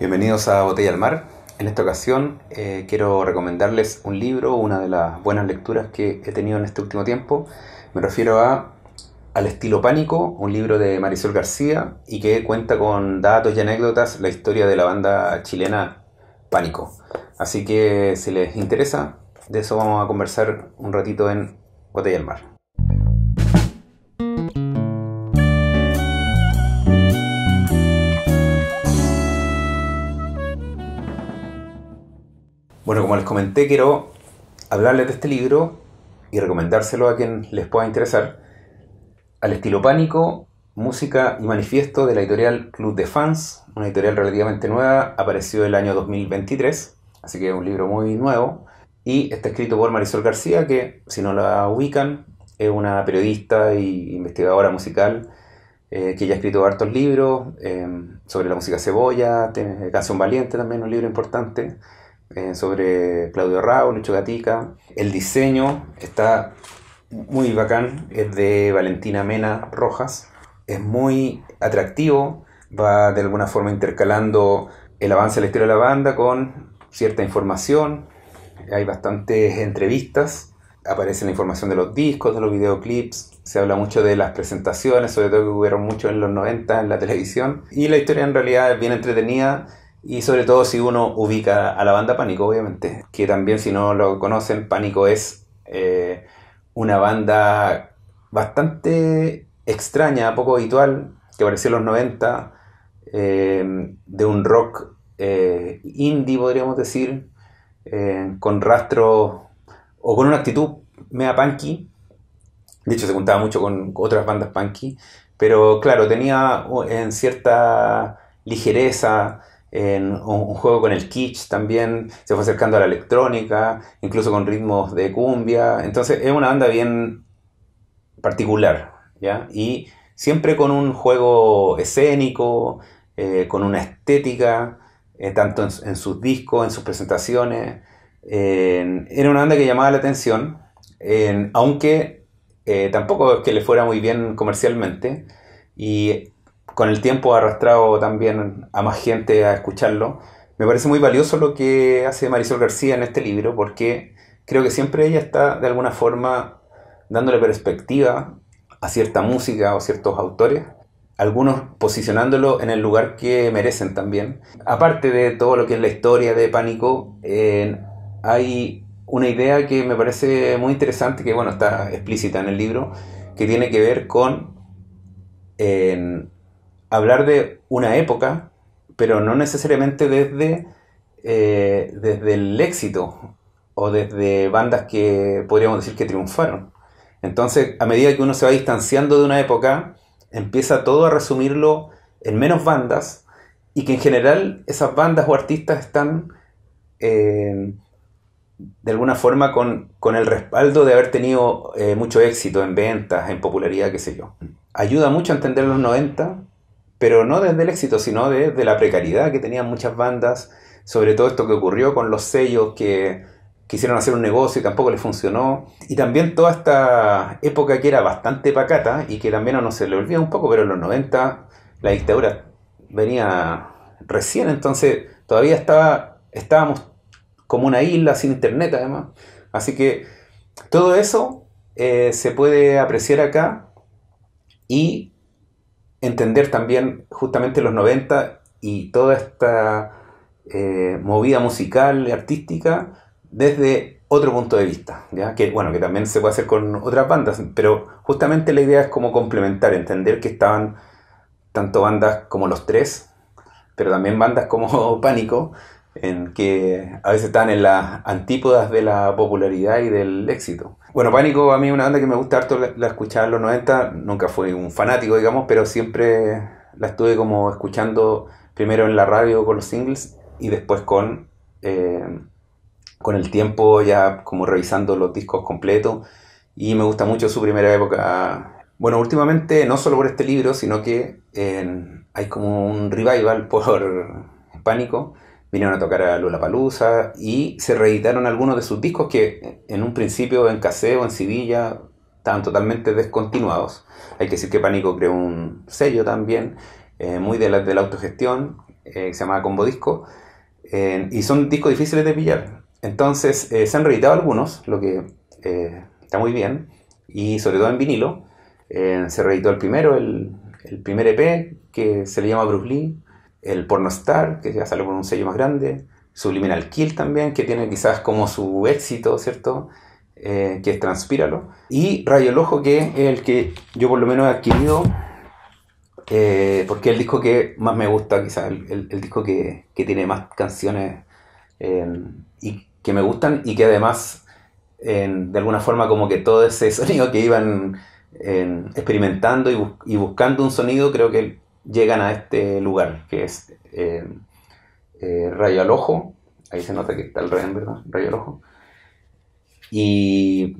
Bienvenidos a Botella al Mar. En esta ocasión eh, quiero recomendarles un libro, una de las buenas lecturas que he tenido en este último tiempo. Me refiero a Al estilo pánico, un libro de Marisol García y que cuenta con datos y anécdotas la historia de la banda chilena Pánico. Así que si les interesa, de eso vamos a conversar un ratito en Botella al Mar. Bueno, como les comenté, quiero hablarles de este libro y recomendárselo a quien les pueda interesar. Al estilo pánico, música y manifiesto de la editorial Club de Fans, una editorial relativamente nueva, apareció el año 2023, así que es un libro muy nuevo. Y está escrito por Marisol García, que si no la ubican, es una periodista e investigadora musical eh, que ya ha escrito hartos libros eh, sobre la música cebolla, Canción Valiente también, un libro importante. Eh, sobre Claudio Raúl, Lucho Gatica. El diseño está muy bacán, es de Valentina Mena Rojas. Es muy atractivo, va de alguna forma intercalando el avance de la historia de la banda con cierta información. Hay bastantes entrevistas, aparece la información de los discos, de los videoclips, se habla mucho de las presentaciones, sobre todo que hubieron mucho en los 90 en la televisión. Y la historia en realidad es bien entretenida y sobre todo si uno ubica a la banda Pánico, obviamente. Que también si no lo conocen, Pánico es eh, una banda bastante extraña, poco habitual, que apareció en los 90, eh, de un rock eh, indie, podríamos decir, con rastro o con una actitud mea punky. De hecho, se juntaba mucho con otras bandas punky. Pero claro, tenía en cierta ligereza, en un juego con el kitsch también, se fue acercando a la electrónica, incluso con ritmos de cumbia. Entonces es una banda bien particular, ¿ya? Y siempre con un juego escénico, eh, con una estética, eh, tanto en, sus discos, en sus presentaciones. era una banda que llamaba la atención, aunque eh, tampoco es que le fuera muy bien comercialmente. Y con el tiempo ha arrastrado también a más gente a escucharlo. Me parece muy valioso lo que hace Marisol García en este libro porque creo que siempre ella está de alguna forma dándole perspectiva a cierta música o ciertos autores, algunos posicionándolo en el lugar que merecen también. Aparte de todo lo que es la historia de Pánico, eh, hay una idea que me parece muy interesante, que bueno, está explícita en el libro, que tiene que ver con hablar de una época, pero no necesariamente desde, eh, desde el éxito o desde bandas que podríamos decir que triunfaron. Entonces, a medida que uno se va distanciando de una época, empieza todo a resumirlo en menos bandas y que en general esas bandas o artistas están eh, de alguna forma con, el respaldo de haber tenido eh, mucho éxito en ventas, en popularidad, qué sé yo. Ayuda mucho a entender los 90 pero no desde el éxito, sino desde la precariedad que tenían muchas bandas, sobre todo esto que ocurrió con los sellos que quisieron hacer un negocio y tampoco les funcionó, y también toda esta época que era bastante pacata y que también a uno se le olvida un poco, pero en los 90 la dictadura venía recién, entonces todavía estaba, estábamos como una isla sin internet además. Así que todo eso eh, se puede apreciar acá y entender también justamente los 90 y toda esta eh, movida musical y artística desde otro punto de vista, ¿ya? que bueno, que también se puede hacer con otras bandas, pero justamente la idea es como complementar, entender que estaban tanto bandas como Los Tres, pero también bandas como Pánico, en que a veces están en las antípodas de la popularidad y del éxito. Bueno, Pánico a mí es una banda que me gusta harto, la, escuchar escuchaba en los 90, nunca fui un fanático, digamos, pero siempre la estuve como escuchando primero en la radio con los singles y después con, eh, con el tiempo ya como revisando los discos completos y me gusta mucho su primera época. Bueno, últimamente, no solo por este libro, sino que eh, hay como un revival por Pánico vinieron a tocar a Lula Palusa y se reeditaron algunos de sus discos que en un principio en Caseo, en Sevilla, estaban totalmente descontinuados. Hay que decir que Pánico creó un sello también, eh, muy de la, de la autogestión, eh, que se llamaba Combo Disco, eh, y son discos difíciles de pillar. Entonces se han reeditado algunos, lo que está muy bien, y sobre todo en vinilo. se reeditó el primero, el, el primer EP, que se le llama Bruce Lee el Pornostar, que ya sale con un sello más grande, Subliminal Kill también, que tiene quizás como su éxito, ¿cierto? Eh, que es Transpíralo. Y Rayo el Ojo, que es el que yo por lo menos he adquirido, eh, porque es el disco que más me gusta, quizás el, disco que, tiene más canciones y que me gustan y que además, de alguna forma, como que todo ese sonido que iban experimentando y, y buscando un sonido, creo que llegan a este lugar, que es eh, eh, Rayo al Ojo. Ahí se nota que está el rehén, ¿verdad? Rayo al Y,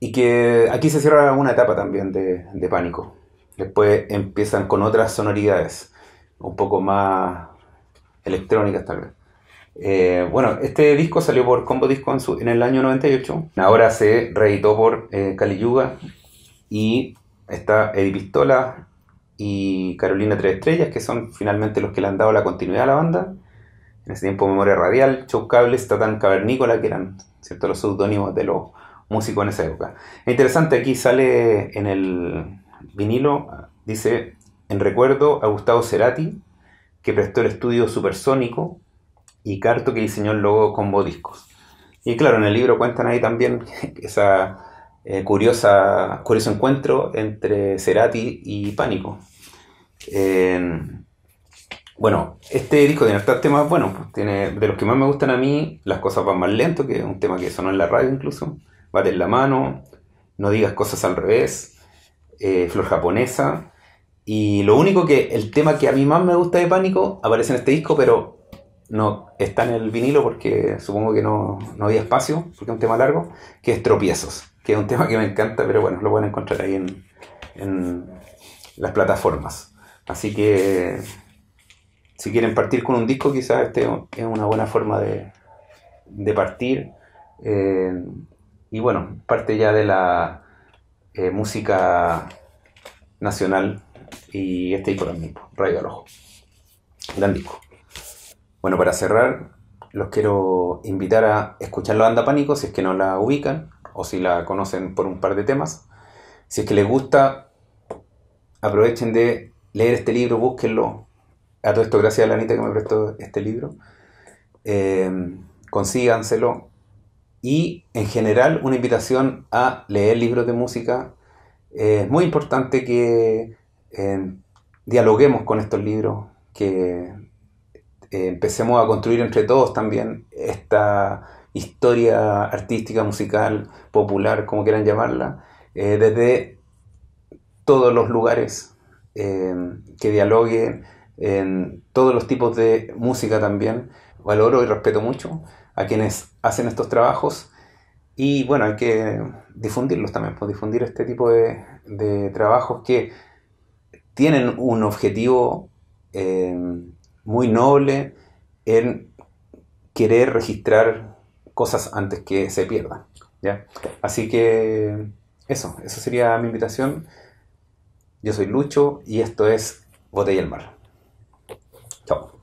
y, que aquí se cierra una etapa también de, pánico. Después empiezan con otras sonoridades, un poco más electrónicas tal vez. Eh, bueno, este disco salió por Combo Disco en, el año 98. Ahora se reeditó por eh, Cali Yuga y está Edipistola y Carolina Tres Estrellas, que son finalmente los que le han dado la continuidad a la banda. En ese tiempo Memoria Radial, Chocables, Cables, Tatán Cavernícola, que eran ¿cierto? los seudónimos de los músicos en esa época. Es interesante, aquí sale en el vinilo, dice, en recuerdo a Gustavo Cerati, que prestó el estudio Supersónico, y Carto, que diseñó el logo Combo Discos. Y claro, en el libro cuentan ahí también esa eh, curiosa, curioso encuentro entre Cerati y Pánico. Eh, bueno, este disco tiene estos temas bueno, pues tiene, de los que más me gustan a mí, Las cosas van más lento, que es un tema que sonó en la radio incluso, Bate en la mano, No digas cosas al revés, eh, Flor japonesa, y lo único que, el tema que a mí más me gusta de Pánico, aparece en este disco, pero no está en el vinilo porque supongo que no, no había espacio, porque es un tema largo, que es Tropiezos que es un tema que me encanta, pero bueno, lo pueden encontrar ahí en, las plataformas. Así que si quieren partir con un disco, quizás este es una buena forma de, partir. Eh, y bueno, parte ya de la eh, música nacional y este disco también, Rayo al Ojo. Gran disco. Bueno, para cerrar, los quiero invitar a escuchar la banda Pánico, si es que no la ubican o si la conocen por un par de temas. Si es que les gusta, aprovechen de leer este libro, búsquenlo. A todo esto, gracias a la Anita que me prestó este libro. Eh, consíganselo. Y en general, una invitación a leer libros de música. Eh, es muy importante que eh, dialoguemos con estos libros, que eh, empecemos a construir entre todos también esta historia artística, musical, popular, como quieran llamarla, eh, desde todos los lugares em, que dialoguen, en todos los tipos de música también. Valoro y respeto mucho a quienes hacen estos trabajos y bueno, hay que difundirlos también, pues, difundir este tipo de, trabajos que tienen un objetivo em, muy noble en querer registrar cosas antes que se pierdan. Así que eso, eso sería mi invitación. Yo soy Lucho y esto es Botella El Mar. Chao.